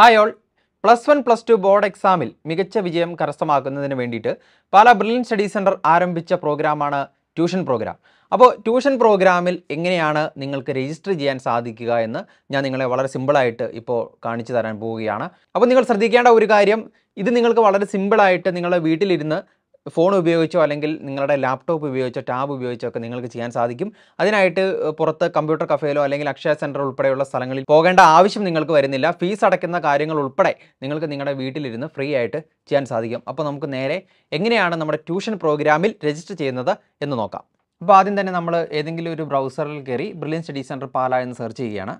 hi all plus one plus two board എക്സാമിൽ മികച്ച വിജയം കരസ്ഥമാക്കുന്നതിന് വേണ്ടിയിട്ട് പാല ബ്രില്യൻ സ്റ്റഡി സെൻറ്റർ ആരംഭിച്ച പ്രോഗ്രാമാണ് ട്യൂഷൻ പ്രോഗ്രാം അപ്പോൾ ട്യൂഷൻ പ്രോഗ്രാമിൽ എങ്ങനെയാണ് നിങ്ങൾക്ക് രജിസ്റ്റർ ചെയ്യാൻ സാധിക്കുക എന്ന് ഞാൻ നിങ്ങളെ വളരെ സിമ്പിളായിട്ട് ഇപ്പോൾ കാണിച്ചു തരാൻ പോവുകയാണ് അപ്പോൾ നിങ്ങൾ ശ്രദ്ധിക്കേണ്ട ഒരു കാര്യം ഇത് നിങ്ങൾക്ക് വളരെ സിമ്പിളായിട്ട് നിങ്ങളുടെ വീട്ടിലിരുന്ന് ഫോൺ ഉപയോഗിച്ചോ അല്ലെങ്കിൽ നിങ്ങളുടെ ലാപ്ടോപ്പ് ഉപയോഗിച്ചോ ടാബ് ഉപയോഗിച്ചോ ഒക്കെ നിങ്ങൾക്ക് ചെയ്യാൻ സാധിക്കും അതിനായിട്ട് പുറത്ത് കമ്പ്യൂട്ടർ കഫേയിലോ അല്ലെങ്കിൽ അക്ഷയ സെൻറ്റർ ഉൾപ്പെടെയുള്ള സ്ഥലങ്ങളിൽ പോകേണ്ട ആവശ്യം നിങ്ങൾക്ക് വരുന്നില്ല ഫീസ് അടയ്ക്കുന്ന കാര്യങ്ങൾ ഉൾപ്പെടെ നിങ്ങൾക്ക് നിങ്ങളുടെ വീട്ടിലിരുന്ന് ഫ്രീ ആയിട്ട് ചെയ്യാൻ സാധിക്കും അപ്പോൾ നമുക്ക് നേരെ എങ്ങനെയാണ് നമ്മുടെ ട്യൂഷൻ പ്രോഗ്രാമിൽ രജിസ്റ്റർ ചെയ്യുന്നത് എന്ന് നോക്കാം അപ്പോൾ ആദ്യം തന്നെ നമ്മൾ ഏതെങ്കിലും ഒരു ബ്രൗസറിൽ കയറി ബ്രില്യൻ സ്റ്റഡി സെൻറ്റർ പാല എന്ന് സെർച്ച് ചെയ്യുകയാണ്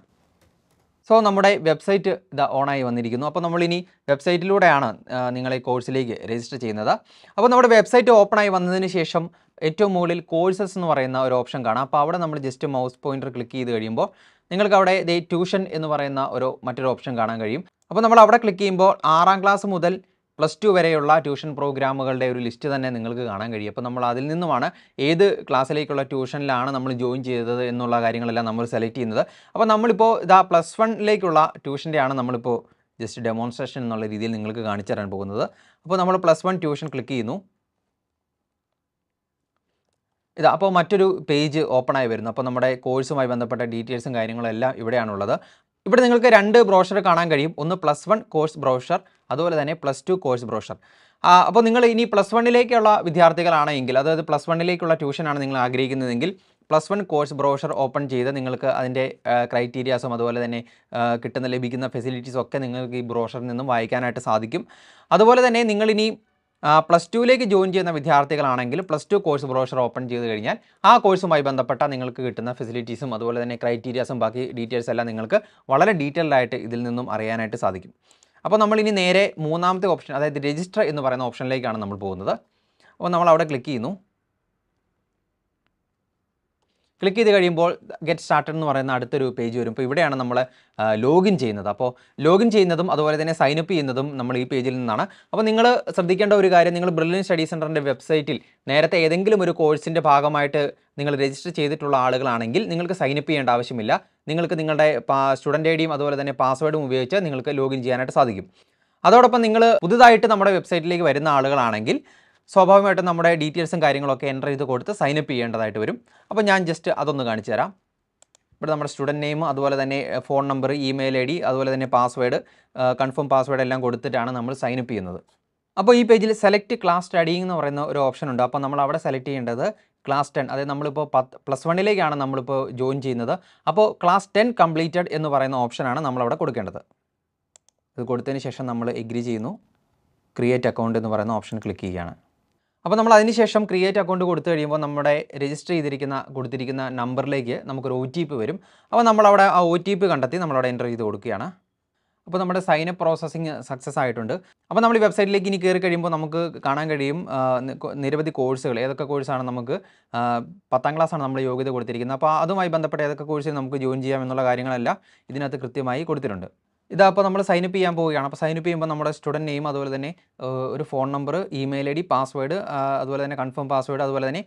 സോ നമ്മുടെ വെബ്സൈറ്റ് ഇത് ഓണായി വന്നിരിക്കുന്നു അപ്പോൾ നമ്മളിനി വെബ്സൈറ്റിലൂടെയാണ് നിങ്ങളെ കോഴ്സിലേക്ക് രജിസ്റ്റർ ചെയ്യുന്നത് അപ്പോൾ നമ്മുടെ വെബ്സൈറ്റ് ഓപ്പണായി വന്നതിന് ശേഷം ഏറ്റവും മുകളിൽ കോഴ്സസ് എന്ന് പറയുന്ന ഒരു ഓപ്ഷൻ കാണാം അപ്പോൾ അവിടെ നമ്മൾ ജസ്റ്റ് മൗസ് പോയിൻ്റർ ക്ലിക്ക് ചെയ്ത് കഴിയുമ്പോൾ നിങ്ങൾക്ക് അവിടെ ദേ ട്യൂഷൻ എന്ന് പറയുന്ന ഒരു മറ്റൊരു ഓപ്ഷൻ കാണാൻ കഴിയും അപ്പോൾ നമ്മൾ അവിടെ ക്ലിക്ക് ചെയ്യുമ്പോൾ ആറാം ക്ലാസ് മുതൽ പ്ലസ് ടു വരെയുള്ള ട്യൂഷൻ പ്രോഗ്രാമുകളുടെ ഒരു ലിസ്റ്റ് തന്നെ നിങ്ങൾക്ക് കാണാൻ കഴിയും അപ്പോൾ നമ്മൾ അതിൽ നിന്നുമാണ് ഏത് ക്ലാസ്സിലേക്കുള്ള ട്യൂഷനിലാണ് നമ്മൾ ജോയിൻ ചെയ്തത് എന്നുള്ള കാര്യങ്ങളെല്ലാം നമ്മൾ സെലക്ട് ചെയ്യുന്നത് അപ്പോൾ നമ്മളിപ്പോൾ ഇതാ പ്ലസ് വണ്ണിലേക്കുള്ള ട്യൂഷൻ്റെയാണ് നമ്മളിപ്പോൾ ജസ്റ്റ് ഡെമോൺസ്ട്രേഷൻ എന്നുള്ള രീതിയിൽ നിങ്ങൾക്ക് കാണിച്ചു തരാൻ പോകുന്നത് അപ്പോൾ നമ്മൾ പ്ലസ് വൺ ട്യൂഷൻ ക്ലിക്ക് ചെയ്യുന്നു ഇത് അപ്പോൾ മറ്റൊരു പേജ് ഓപ്പണായി വരുന്നു അപ്പോൾ നമ്മുടെ കോഴ്സുമായി ബന്ധപ്പെട്ട ഡീറ്റെയിൽസും കാര്യങ്ങളും എല്ലാം ഇവിടെയാണുള്ളത് ഇവിടെ നിങ്ങൾക്ക് രണ്ട് ബ്രോഷർ കാണാൻ കഴിയും ഒന്ന് പ്ലസ് വൺ കോഴ്സ് ബ്രോഷർ അതുപോലെ തന്നെ പ്ലസ് ടു കോഴ്സ് ബ്രോഷർ അപ്പോൾ നിങ്ങൾ ഇനി പ്ലസ് വണ്ണിലേക്കുള്ള വിദ്യാർത്ഥികളാണെങ്കിൽ അതായത് പ്ലസ് വണ്ണിലേക്കുള്ള ട്യൂഷനാണ് നിങ്ങൾ ആഗ്രഹിക്കുന്നതെങ്കിൽ plus one course brochure open ചെയ്ത് നിങ്ങൾക്ക് അതിൻ്റെ ക്രൈറ്റീരിയാസും അതുപോലെ തന്നെ കിട്ടുന്ന ലഭിക്കുന്ന ഫെസിലിറ്റീസും ഒക്കെ നിങ്ങൾക്ക് ഈ ബ്രോഷറിൽ നിന്നും വായിക്കാനായിട്ട് സാധിക്കും അതുപോലെ തന്നെ നിങ്ങളിനി പ്ലസ് ടുവിലേക്ക് ജോയിൻ ചെയ്യുന്ന വിദ്യാർത്ഥികളാണെങ്കിൽ plus two course brochure open ചെയ്ത് കഴിഞ്ഞാൽ ആ കോഴ്സുമായി ബന്ധപ്പെട്ട നിങ്ങൾക്ക് കിട്ടുന്ന ഫെസിലിറ്റീസും അതുപോലെ തന്നെ ക്രൈറ്റീരിയാസും ബാക്കി ഡീറ്റെയിൽസ് എല്ലാം നിങ്ങൾക്ക് വളരെ ഡീറ്റെയിൽഡ് ആയിട്ട് ഇതിൽ നിന്നും അറിയാനായിട്ട് സാധിക്കും അപ്പോൾ നമ്മൾ ഇനി നേരെ മൂന്നാമത്തെ ഓപ്ഷൻ അതായത് രജിസ്റ്റർ എന്ന് പറയുന്ന ഓപ്ഷനിലേക്കാണ് നമ്മൾ പോകുന്നത് അപ്പോൾ നമ്മൾ അവിടെ ക്ലിക്ക് ചെയ്യുന്നു ക്ലിക്ക് ചെയ്ത് കഴിയുമ്പോൾ ഗെറ്റ് സ്റ്റാർട്ടഡ് എന്ന് പറയുന്ന അടുത്തൊരു പേജ് വരും ഇപ്പോൾ ഇവിടെയാണ് നമ്മൾ ലോഗിൻ ചെയ്യുന്നത് അപ്പോൾ ലോഗിൻ ചെയ്യുന്നതും അതുപോലെ തന്നെ സൈൻ അപ്പ് ചെയ്യുന്നതും നമ്മൾ ഈ പേജിൽ നിന്നാണ് അപ്പോൾ നിങ്ങൾ ശ്രദ്ധിക്കേണ്ട ഒരു കാര്യം നിങ്ങൾ ബ്രില്യൻ സ്റ്റഡി സെൻറ്ററിൻ്റെ വെബ്സൈറ്റിൽ നേരത്തെ ഏതെങ്കിലും ഒരു കോഴ്സിൻ്റെ ഭാഗമായിട്ട് നിങ്ങൾ രജിസ്റ്റർ ചെയ്തിട്ടുള്ള ആളുകളാണെങ്കിൽ നിങ്ങൾക്ക് സൈൻ അപ്പ് ചെയ്യേണ്ട ആവശ്യമില്ല നിങ്ങൾക്ക് നിങ്ങളുടെ സ്റ്റുഡൻറ്റ് ഐ ഡിയും അതുപോലെ തന്നെ പാസ്വേഡും ഉപയോഗിച്ച് നിങ്ങൾക്ക് ലോഗിൻ ചെയ്യാനായിട്ട് സാധിക്കും അതോടൊപ്പം നിങ്ങൾ പുതുതായിട്ട് നമ്മുടെ വെബ്സൈറ്റിലേക്ക് വരുന്ന ആളുകളാണെങ്കിൽ സ്വാഭാവികമായിട്ടും നമ്മുടെ ഡീറ്റെയിൽസും കാര്യങ്ങളൊക്കെ എൻ്റർ ചെയ്ത് കൊടുത്ത് സൈനപ്പ് ചെയ്യേണ്ടതായിട്ട് വരും അപ്പോൾ ഞാൻ ജസ്റ്റ് അതൊന്ന് കാണിച്ചു തരാം ഇവിടെ നമ്മുടെ സ്റ്റുഡൻറ്റ് നെയിം അതുപോലെ തന്നെ phone number email I D അതുപോലെ തന്നെ പാസ്വേഡ് കൺഫേം പാസ്വേഡ് എല്ലാം കൊടുത്തിട്ടാണ് നമ്മൾ സൈനപ്പ് ചെയ്യുന്നത് അപ്പോൾ ഈ പേജിൽ സെലക്ട് ക്ലാസ് സ്റ്റഡിങ് എന്ന് പറയുന്ന ഒരു ഓപ്ഷൻ ഉണ്ട് അപ്പോൾ നമ്മൾ അവിടെ സെലക്ട് ചെയ്യേണ്ടത് ക്ലാസ് ടെൻ അതായത് നമ്മളിപ്പോൾ പത്ത് പ്ലസ് വണ്ണിലേക്കാണ് നമ്മളിപ്പോൾ ജോയിൻ ചെയ്യുന്നത് അപ്പോൾ ക്ലാസ് ടെൻ കംപ്ലീറ്റഡ് എന്ന് പറയുന്ന ഓപ്ഷനാണ് നമ്മളവിടെ കൊടുക്കേണ്ടത് ഇത് കൊടുത്തതിന് ശേഷം നമ്മൾ എഗ്രി ചെയ്യുന്നു ക്രിയേറ്റ് അക്കൗണ്ട് എന്ന് പറയുന്ന ഓപ്ഷൻ ക്ലിക്ക് ചെയ്യുകയാണ് അപ്പോൾ നമ്മൾ അതിനുശേഷം ക്രിയേറ്റ് അക്കൗണ്ട് കൊടുത്തു കഴിയുമ്പോൾ നമ്മുടെ രജിസ്റ്റർ ചെയ്തിരിക്കുന്ന കൊടുത്തിരിക്കുന്ന നമ്പറിലേക്ക് നമുക്കൊരു ഒ ടി പി വരും അപ്പോൾ നമ്മളവിടെ ആ ഒ ടി പി കണ്ടെത്തി നമ്മളവിടെ എൻ്റർ ചെയ്ത് കൊടുക്കുകയാണ് അപ്പോൾ നമ്മുടെ സൈൻ അപ്പ് പ്രോസസ്സിങ് സക്സസ് ആയിട്ടുണ്ട് അപ്പോൾ നമ്മൾ ഈ വെബ്സൈറ്റിലേക്ക് ഇനി കയറി കഴിയുമ്പോൾ നമുക്ക് കാണാൻ കഴിയും നിരവധി കോഴ്സുകൾ ഏതൊക്കെ കോഴ്സാണ് നമുക്ക് പത്താം ക്ലാസ്സാണ് നമ്മൾ യോഗ്യത കൊടുത്തിരിക്കുന്നത് അപ്പോൾ അതുമായി ബന്ധപ്പെട്ട ഏതൊക്കെ കോഴ്സിൽ നമുക്ക് ജോയിൻ ചെയ്യാം എന്നുള്ള കാര്യങ്ങളെല്ലാം ഇതിനകത്ത് കൃത്യമായി കൊടുത്തിട്ടുണ്ട് അപ്പോൾ നമ്മൾ സൈനപ്പ് ചെയ്യാൻ പോവുകയാണ് അപ്പോൾ സൈനപ്പ് ചെയ്യുമ്പോൾ നമ്മുടെ സ്റ്റുഡൻറ്റ് നെയിം അതുപോലെ തന്നെ ഒരു phone number email I D password അതുപോലെ തന്നെ കൺഫേം പാസ്വേഡ് അതുപോലെ തന്നെ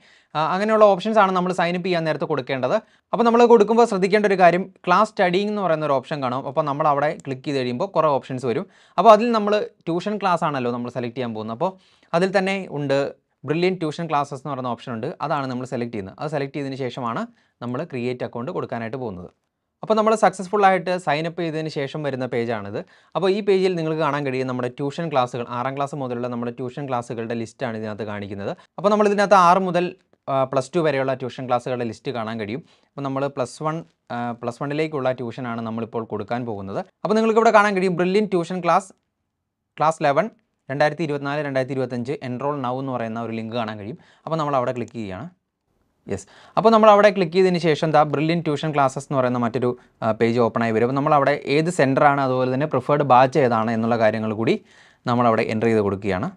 അങ്ങനെയുള്ള ഓപ്ഷൻസ് ആണ് നമ്മൾ സൈനപ്പ് ചെയ്യാൻ നേരത്തെ കൊടുക്കേണ്ടത് അപ്പോൾ നമ്മൾ കൊടുക്കുമ്പോൾ ശ്രദ്ധിക്കേണ്ട ഒരു കാര്യം ക്ലാസ് സ്റ്റഡിയിങ് എന്ന് പറയുന്ന ഒരു ഓപ്ഷൻ കാണും അപ്പോൾ നമ്മൾ അവിടെ ക്ലിക്ക് ചെയ്ത് കഴിയുമ്പോൾ കുറേ ഓപ്ഷൻസ് വരും അപ്പോൾ അതിൽ നമ്മൾ ട്യൂഷൻ ക്ലാസ് ആണല്ലോ നമ്മൾ സെലക്ട് ചെയ്യാൻ പോകുന്നത് അപ്പോൾ അതിൽ തന്നെ ഉണ്ട് ബ്രില്യൻ ട്യൂഷൻ ക്ലാസ്സസ് എന്ന് പറയുന്ന ഓപ്ഷൻ ഉണ്ട് അതാണ് നമ്മൾ സെലക്ട് ചെയ്യുന്നത് അത് സെലക്ട് ചെയ്തതിന് ശേഷമാണ് നമ്മൾ ക്രിയേറ്റ് അക്കൗണ്ട് കൊടുക്കാനായിട്ട് പോകുന്നത് അപ്പോൾ നമ്മൾ സക്സസ്ഫുൾ ആയിട്ട് സൈനപ്പ് ചെയ്തതിന് ശേഷം വരുന്ന പേജാണിത് അപ്പോൾ ഈ പേജിൽ നിങ്ങൾക്ക് കാണാൻ കഴിയും നമ്മുടെ ട്യൂഷൻ ക്ലാസ്സുകൾ ആറാം ക്ലാസ് മുതലുള്ള നമ്മുടെ ട്യൂഷൻ ക്ലാസ്സുകളുടെ ലിസ്റ്റാണ് ഇതിനകത്ത് കാണിക്കുന്നത് അപ്പോൾ നമ്മൾ ഇതിനകത്ത് ആറ് മുതൽ പ്ലസ് ടു വരെയുള്ള ട്യൂഷൻ ക്ലാസ്സുകളുടെ ലിസ്റ്റ് കാണാൻ കഴിയും അപ്പോൾ നമ്മൾ പ്ലസ് വൺ പ്ലസ് വണ്ണിലേക്കുള്ള ട്യൂഷനാണ് നമ്മളിപ്പോൾ കൊടുക്കാൻ പോകുന്നത് അപ്പോൾ നിങ്ങൾക്ക് ഇവിടെ കാണാൻ കഴിയും brilliant tuition class class eleven രണ്ടായിരത്തി ഇരുപത്തിനാല് രണ്ടായിരത്തി ഇരുപത്തഞ്ച് എൻറോൾ നൗ എന്ന് പറയുന്ന ഒരു ലിങ്ക് കാണാൻ കഴിയും അപ്പോൾ നമ്മൾ അവിടെ ക്ലിക്ക് ചെയ്യുകയാണ് യെസ് അപ്പോൾ നമ്മൾ അവിടെ ക്ലിക്ക് ചെയ്തതിന് ശേഷം ദാ ബ്രില്യൻ ട്യൂഷൻ ക്ലാസ്സസ് എന്ന് പറയുന്ന മറ്റൊരു പേജ് ഓപ്പൺ ആയി വരും അപ്പോൾ നമ്മൾ അവിടെ ഏത് സെൻറ്ററാണ് അതുപോലെ തന്നെ പ്രിഫേർഡ് ബാച്ച് ഏതാണ് എന്നുള്ള കാര്യങ്ങൾ കൂടി നമ്മളവിടെ എൻ്റർ ചെയ്ത് കൊടുക്കുകയാണ്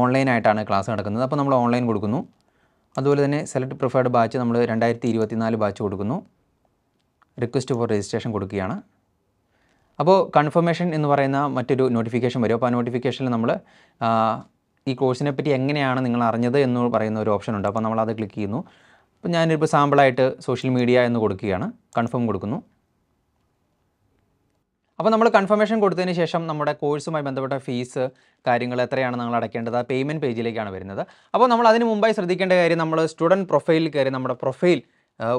ഓൺലൈനായിട്ടാണ് ക്ലാസ് നടക്കുന്നത് അപ്പോൾ നമ്മൾ ഓൺലൈൻ കൊടുക്കുന്നു അതുപോലെ തന്നെ സെലക്ട് പ്രിഫേർഡ് ബാച്ച് നമ്മൾ രണ്ടായിരത്തി ഇരുപത്തിനാല് ബാച്ച് കൊടുക്കുന്നു റിക്വസ്റ്റ് ഫോർ രജിസ്ട്രേഷൻ കൊടുക്കുകയാണ് അപ്പോൾ കൺഫർമേഷൻ എന്ന് പറയുന്ന മറ്റൊരു നോട്ടിഫിക്കേഷൻ വരും അപ്പോൾ ആ നോട്ടിഫിക്കേഷനിൽ നമ്മൾ ഈ കോഴ്സിനെ പറ്റി എങ്ങനെയാണ് നിങ്ങൾ അറിഞ്ഞത് എന്ന് പറയുന്ന ഒരു ഓപ്ഷൻ ഉണ്ട് അപ്പോൾ നമ്മൾ അത് ക്ലിക്ക് ചെയ്യുന്നു അപ്പോൾ ഞാനിപ്പോൾ സാമ്പിളായിട്ട് സോഷ്യൽ മീഡിയ എന്ന് കൊടുക്കുകയാണ് കൺഫേം കൊടുക്കുന്നു അപ്പോൾ നമ്മൾ കൺഫർമേഷൻ കൊടുത്തതിന് ശേഷം നമ്മുടെ കോഴ്സുമായി ബന്ധപ്പെട്ട ഫീസ് കാര്യങ്ങൾ എത്രയാണ് നിങ്ങൾ അടയ്ക്കേണ്ടത് ആ പേയ്മെൻറ്റ് പേജിലേക്കാണ് വരുന്നത് അപ്പോൾ നമ്മൾ അതിന് മുമ്പായി ശ്രദ്ധിക്കേണ്ട കാര്യം നമ്മൾ സ്റ്റുഡൻറ്റ് പ്രൊഫൈലിൽ കയറി നമ്മുടെ പ്രൊഫൈൽ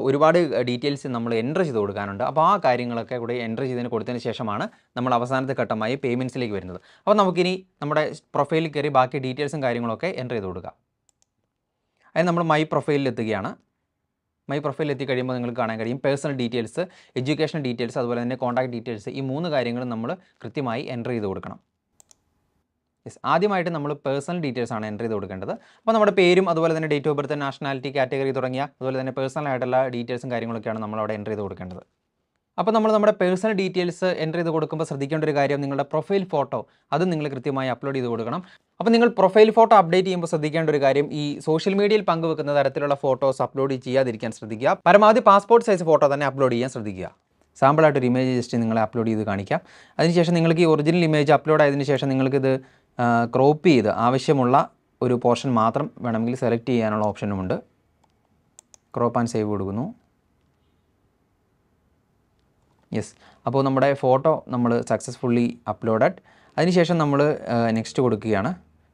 ഒരുപാട് ഡീറ്റെയിൽസ് നമ്മൾ എൻ്റർ ചെയ്ത് കൊടുക്കാനുണ്ട് അപ്പോൾ ആ കാര്യങ്ങളൊക്കെ കൂടി എൻ്റർ ചെയ്തതിന് കൊടുത്തതിന് ശേഷമാണ് നമ്മൾ അവസാനത്തെ ഘട്ടമായി പേയ്മെൻറ്റ്സിലേക്ക് വരുന്നത് അപ്പോൾ നമുക്കിനി നമ്മുടെ പ്രൊഫൈലിൽ കയറി ബാക്കി ഡീറ്റെയിൽസും കാര്യങ്ങളൊക്കെ എൻ്റർ ചെയ്ത് കൊടുക്കാം അതിന് നമ്മൾ മൈ പ്രൊഫൈലിൽ എത്തുകയാണ് മൈ പ്രൊഫൈലിൽ എത്തിക്കഴിയുമ്പോൾ നിങ്ങൾക്ക് കാണാൻ കഴിയും പേഴ്സണൽ ഡീറ്റെയിൽസ് എഡ്യൂക്കേഷൻ ഡീറ്റെയിൽസ് അതുപോലെ തന്നെ കോൺടാക്ട് ഡീറ്റെയിൽസ് ഈ മൂന്ന് കാര്യങ്ങളും നമ്മൾ കൃത്യമായി എൻ്റർ ചെയ്ത് കൊടുക്കണം യെസ് ആദ്യമായിട്ട് നമ്മൾ പേഴ്സണൽ ഡീറ്റെയിൽസ് ആണ് എൻ്റർ ചെയ്ത് കൊടുക്കേണ്ടത് അപ്പോൾ നമ്മുടെ പേരും അതുപോലെ തന്നെ date of birth nationality category തുടങ്ങിയ അതുപോലെ തന്നെ പേഴ്സണൽ ആയിട്ടുള്ള ഡീറ്റെയിൽസും കാര്യങ്ങളൊക്കെയാണ് നമ്മൾ അവിടെ എൻ്റർ ചെയ്ത് കൊടുക്കേണ്ടത് അപ്പോൾ നമ്മൾ നമ്മുടെ പേഴ്സണൽ ഡീറ്റെയിൽസ് എൻ്റർ ചെയ്ത് കൊടുക്കുമ്പോൾ ശ്രദ്ധിക്കേണ്ട ഒരു കാര്യം നിങ്ങളുടെ പ്രൊഫൈൽ ഫോട്ടോ അത് നിങ്ങൾ കൃത്യമായി അപ്ലോഡ് ചെയ്ത് കൊടുക്കണം അപ്പോൾ നിങ്ങൾ പ്രൊഫൈൽ ഫോട്ടോ അപ്ഡേറ്റ് ചെയ്യുമ്പോൾ ശ്രദ്ധിക്കേണ്ട ഒരു കാര്യം ഈ സോഷ്യൽ മീഡിയയിൽ പങ്കുവെക്കുന്ന തരത്തിലുള്ള ഫോട്ടോസ് അപ്ലോഡ് ചെയ്യാതിരിക്കാൻ ശ്രദ്ധിക്കുക പരമാവധി പാസ്പോർട്ട് സൈസ് ഫോട്ടോ തന്നെ അപ്ലോഡ് ചെയ്യാൻ ശ്രദ്ധിക്കുക സാമ്പിളായിട്ട് ഒരു ഇമേജ് ജസ്റ്റ് നിങ്ങൾ അപ്ലോഡ് ചെയ്ത് കാണിക്കാം അതിനുശേഷം നിങ്ങൾക്ക് ഈ ഒറിജിനൽ ഇമേജ് അപ്ലോഡ് ആയതിനു ശേഷം നിങ്ങൾക്കിത് ക്രോപ്പ് ചെയ്ത് ആവശ്യമുള്ള ഒരു പോർഷൻ മാത്രം വേണമെങ്കിൽ സെലക്ട് ചെയ്യാനുള്ള ഓപ്ഷനുമുണ്ട് ക്രോപ്പ് ആൻഡ് സേവ് കൊടുക്കുന്നു യെസ് അപ്പോൾ നമ്മുടെ ഫോട്ടോ നമ്മൾ സക്സസ്ഫുള്ളി അപ്ലോഡഡ് അതിനുശേഷം നമ്മൾ നെക്സ്റ്റ് കൊടുക്കുകയാണ്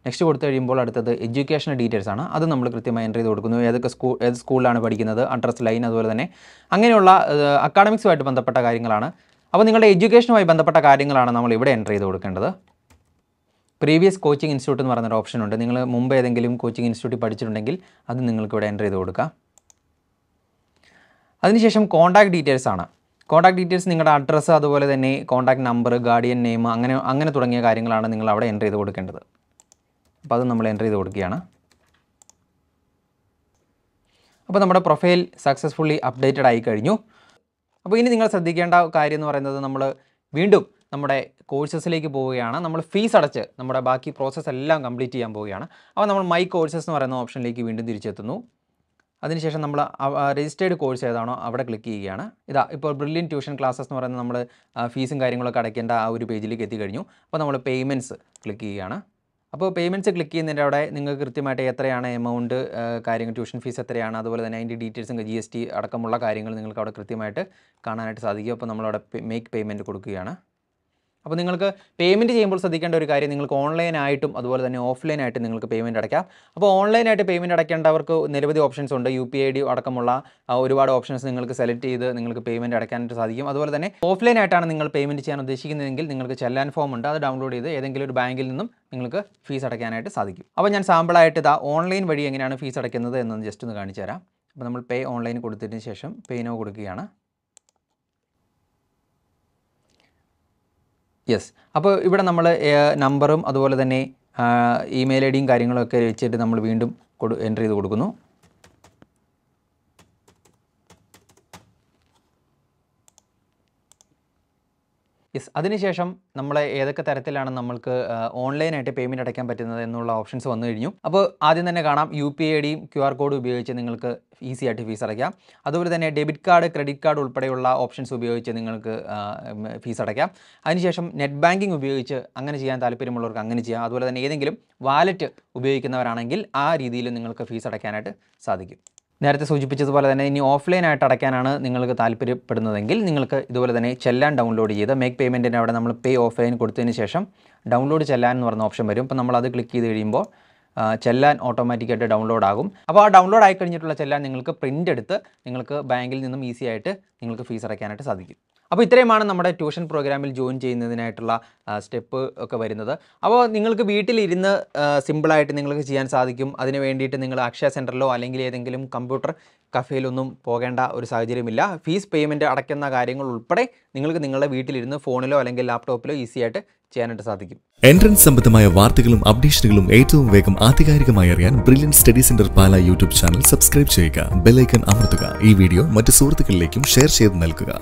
നെക്സ്റ്റ് കൊടുത്തു കഴിയുമ്പോൾ അടുത്തത് എഡ്യൂക്കേഷൻ ഡീറ്റെയിൽസ് ആണ് അത് നമ്മൾ കൃത്യമായി എൻ്റർ ചെയ്ത് കൊടുക്കുന്നു ഏതൊക്കെ സ്കൂൾ ഏത് സ്കൂളിലാണ് പഠിക്കുന്നത് അഡ്രസ് ലൈൻ അതുപോലെ തന്നെ അങ്ങനെയുള്ള അക്കാഡമിക്സുമായിട്ട് ബന്ധപ്പെട്ട കാര്യങ്ങളാണ് അപ്പോൾ നിങ്ങളുടെ എഡ്യൂക്കേഷനുമായി ബന്ധപ്പെട്ട കാര്യങ്ങളാണ് നമ്മൾ ഇവിടെ എൻ്റർ ചെയ്ത് കൊടുക്കേണ്ടത് പ്രീവിയസ് കോച്ചിങ് ഇൻസ്റ്റിറ്റ്യൂട്ട് എന്ന് പറയുന്നൊരു ഓപ്ഷൻ ഉണ്ട് നിങ്ങൾ മുമ്പ് ഏതെങ്കിലും കോച്ചിങ് ഇൻസ്റ്റിറ്റ്യൂട്ടിൽ പഠിച്ചിട്ടുണ്ടെങ്കിൽ അത് നിങ്ങൾക്ക് ഇവിടെ എൻ്റർ ചെയ്ത് കൊടുക്കാം അതിനുശേഷം കോൺടാക്ട് ഡീറ്റെയിൽസ് ആണ് കോൺടാക്ട് ഡീറ്റെയിൽസ് നിങ്ങളുടെ അഡ്രസ്സ് അതുപോലെ തന്നെ കോൺടാക്ട് നമ്പർ ഗാർഡിയൻ നെയിം അങ്ങനെ അങ്ങനെ തുടങ്ങിയ കാര്യങ്ങളാണ് നിങ്ങൾ അവിടെ എൻ്റർ ചെയ്ത് കൊടുക്കേണ്ടത് അപ്പോൾ അത് നമ്മൾ എൻ്റർ ചെയ്ത് കൊടുക്കുകയാണ് അപ്പോൾ നമ്മുടെ പ്രൊഫൈൽ സക്സസ്ഫുള്ളി അപ്ഡേറ്റഡ് ആയി കഴിഞ്ഞു അപ്പോൾ ഇനി നിങ്ങൾ ശ്രദ്ധിക്കേണ്ട കാര്യം എന്ന് പറയുന്നത് നമ്മൾ വീണ്ടും നമ്മുടെ കോഴ്സസിലേക്ക് പോവുകയാണ് നമ്മൾ ഫീസ് അടച്ച് നമ്മുടെ ബാക്കി പ്രോസസ്സ് എല്ലാം കംപ്ലീറ്റ് ചെയ്യാൻ പോവുകയാണ് അപ്പോൾ നമ്മൾ മൈ കോഴ്സസ് എന്ന് പറയുന്ന ഓപ്ഷനിലേക്ക് വീണ്ടും തിരിച്ചെത്തുന്നു അതിനുശേഷം നമ്മൾ രജിസ്റ്റേർഡ് കോഴ്സ് ഏതാണോ അവിടെ ക്ലിക്ക് ചെയ്യുകയാണ് ഇതാ ഇപ്പോൾ ബ്രില്യൻ ട്യൂഷൻ ക്ലാസ്സസ് എന്ന് പറയുന്നത് നമ്മൾ ഫീസും കാര്യങ്ങളൊക്കെ അടയ്ക്കേണ്ട ആ ഒരു പേജിലേക്ക് എത്തിക്കഴിഞ്ഞു അപ്പോൾ നമ്മൾ പേയ്മെൻറ്റ്സ് ക്ലിക്ക് ചെയ്യുകയാണ് അപ്പോൾ പേയ്മെൻറ്റ്സ് ക്ലിക്ക് ചെയ്യുന്നതിൻ്റെ അവിടെ നിങ്ങൾക്ക് കൃത്യമായിട്ട് എത്രയാണ് എമൗണ്ട് കാര്യങ്ങൾ ട്യൂഷൻ ഫീസ് എത്രയാണ് അതുപോലെ തന്നെ അതിൻ്റെ ഡീറ്റെയിൽസും ജി എസ് ടി അടക്കമുള്ള കാര്യങ്ങൾ നിങ്ങൾക്ക് അവിടെ കൃത്യമായിട്ട് കാണാനായിട്ട് സാധിക്കും അപ്പോൾ നമ്മളവിടെ മേക്ക് പേയ്മെൻറ്റ് കൊടുക്കുകയാണ് അപ്പോൾ നിങ്ങൾക്ക് പേയ്മെൻറ്റ് ചെയ്യുമ്പോൾ ശ്രദ്ധിക്കേണ്ട ഒരു കാര്യം നിങ്ങൾക്ക് ഓൺലൈനായിട്ടും അതുപോലെ തന്നെ ഓഫ്ലൈനായിട്ടും നിങ്ങൾക്ക് പേയ്മെൻറ്റ് അടയ്ക്കാം അപ്പോൾ ഓൺലൈനായിട്ട് പേയ്മെൻറ്റ് അടയ്ക്കേണ്ടവർക്ക് നിരവധി ഓപ്ഷൻസ് ഉണ്ട് യു പി ഐ ഡി അടക്കമുള്ള ഒരുപാട് ഓപ്ഷൻസ് നിങ്ങൾക്ക് സെലക്ട് ചെയ്ത് നിങ്ങൾക്ക് പേയ്മെൻറ്റ് അടയ്ക്കാനായിട്ട് സാധിക്കും അതുപോലെ തന്നെ ഓഫ്ലൈനായിട്ടാണ് നിങ്ങൾ പേയ്മെൻറ്റ് ചെയ്യാൻ ഉദ്ദേശിക്കുന്നതെങ്കിൽ നിങ്ങൾക്ക് ചെല്ലാൻ ഫോം ഉണ്ട് അത് ഡൗൺലോഡ് ചെയ്ത് ഏതെങ്കിലും ഒരു ബാങ്കിൽ നിന്നും നിങ്ങൾക്ക് ഫീസ് അടയ്ക്കാനായിട്ട് സാധിക്കും അപ്പോൾ ഞാൻ സാമ്പിളായിട്ട് ഇതാ ഓൺലൈൻ വഴി എങ്ങനെയാണ് ഫീസ് അടയ്ക്കുന്നത് എന്നൊന്ന് ജസ്റ്റ് ഒന്ന് കാണിച്ചു തരാം അപ്പോൾ നമ്മൾ പേ ഓൺലൈൻ കൊടുത്തതിന് ശേഷം പേ നോ കൊടുക്കുകയാണ് യെസ് അപ്പോൾ ഇവിടെ നമ്മൾ നമ്പറും അതുപോലെ തന്നെ ഇമെയിൽ ഐ ഡിയും കാര്യങ്ങളൊക്കെ വെച്ചിട്ട് നമ്മൾ വീണ്ടും കൊടു എൻ്റർ ചെയ്ത് കൊടുക്കുന്നു യെസ് അതിനുശേഷം നമ്മളെ ഏതൊക്കെ തരത്തിലാണ് നമ്മൾക്ക് ഓൺലൈനായിട്ട് പേയ്മെൻറ്റ് അടയ്ക്കാൻ പറ്റുന്നത് എന്നുള്ള ഓപ്ഷൻസ് വന്നു കഴിഞ്ഞു അപ്പോൾ ആദ്യം തന്നെ കാണാം യു പി ഐ ഡിയും ക്യു ആർ കോഡ് ഉപയോഗിച്ച് നിങ്ങൾക്ക് ഈസി ആയിട്ട് ഫീസ് അടയ്ക്കാം അതുപോലെ തന്നെ ഡെബിറ്റ് കാർഡ് ക്രെഡിറ്റ് കാർഡ് ഉൾപ്പെടെയുള്ള ഓപ്ഷൻസ് ഉപയോഗിച്ച് നിങ്ങൾക്ക് ഫീസ് അടയ്ക്കാം അതിനുശേഷം നെറ്റ് ബാങ്കിങ് ഉപയോഗിച്ച് അങ്ങനെ ചെയ്യാൻ താല്പര്യമുള്ളവർക്ക് അങ്ങനെ ചെയ്യാം അതുപോലെ തന്നെ ഏതെങ്കിലും വാലറ്റ് ഉപയോഗിക്കുന്നവരാണെങ്കിൽ ആ രീതിയിൽ നിങ്ങൾക്ക് ഫീസ് അടയ്ക്കാനായിട്ട് സാധിക്കും നേരത്തെ സൂചിപ്പിച്ചതുപോലെ തന്നെ ഇനി ഓഫ്ലൈനായിട്ട് അടയ്ക്കാനാണ് നിങ്ങൾക്ക് താല്പര്യപ്പെടുന്നതെങ്കിൽ നിങ്ങൾക്ക് ഇതുപോലെ തന്നെ ചെല്ലാൻ ഡൗൺലോഡ് ചെയ്ത് മേക്ക് പേയ്മെൻറ്റിൻ്റെ അവിടെ നമ്മൾ പേ ഓഫ്ലൈൻ കൊടുത്തതിന് ശേഷം ഡൗൺലോഡ് ചെല്ലാൻ എന്ന് പറഞ്ഞ ഓപ്ഷൻ വരും അപ്പോൾ നമ്മൾ അത് ക്ലിക്ക് ചെയ്ത് കഴിയുമ്പോൾ ചെല്ലാൻ ഓട്ടോമാറ്റിക്കായിട്ട് ഡൗൺലോഡ് ആകും അപ്പോൾ ആ ഡൗൺലോഡ് ആയി കഴിഞ്ഞിട്ടുള്ള ചെല്ലാൻ നിങ്ങൾക്ക് പ്രിൻ്റ് എടുത്ത് നിങ്ങൾക്ക് ബാങ്കിൽ നിന്നും ഈസി ആയിട്ട് നിങ്ങൾക്ക് ഫീസ് അടയ്ക്കാനായിട്ട് സാധിക്കും അപ്പോൾ ഇത്രയുമാണ് നമ്മുടെ ട്യൂഷൻ പ്രോഗ്രാമിൽ ജോയിൻ ചെയ്യുന്നതിനായിട്ടുള്ള സ്റ്റെപ്പ് ഒക്കെ വരുന്നത് അപ്പോൾ നിങ്ങൾക്ക് വീട്ടിലിരുന്ന് സിമ്പിളായിട്ട് നിങ്ങൾക്ക് ചെയ്യാൻ സാധിക്കും അതിന് വേണ്ടിയിട്ട് നിങ്ങൾ അക്ഷയ സെൻറ്ററിലോ അല്ലെങ്കിൽ ഏതെങ്കിലും കമ്പ്യൂട്ടർ കഫേയിലൊന്നും പോകേണ്ട ഒരു സാഹചര്യമില്ല ഫീസ് പേയ്മെൻറ്റ് അടയ്ക്കുന്ന കാര്യങ്ങൾ ഉൾപ്പെടെ നിങ്ങൾക്ക് നിങ്ങളുടെ വീട്ടിലിരുന്ന് ഫോണിലോ അല്ലെങ്കിൽ ലാപ്ടോപ്പിലോ ഈസിയായിട്ട് ചെയ്യാനായിട്ട് സാധിക്കും എൻട്രൻസ് സംബന്ധമായ വാർത്തകളും അപ്ഡേഷനുകളും ഏറ്റവും വേഗം ആധികാരികമായി അറിയാൻ brilliant study centre Pala YouTube channel subscribe ചെയ്യുക ബെല്ലൈക്കൺ അമർത്തുക ഈ വീഡിയോ മറ്റ് സുഹൃത്തുക്കളിലേക്കും ഷെയർ ചെയ്ത് നൽകുക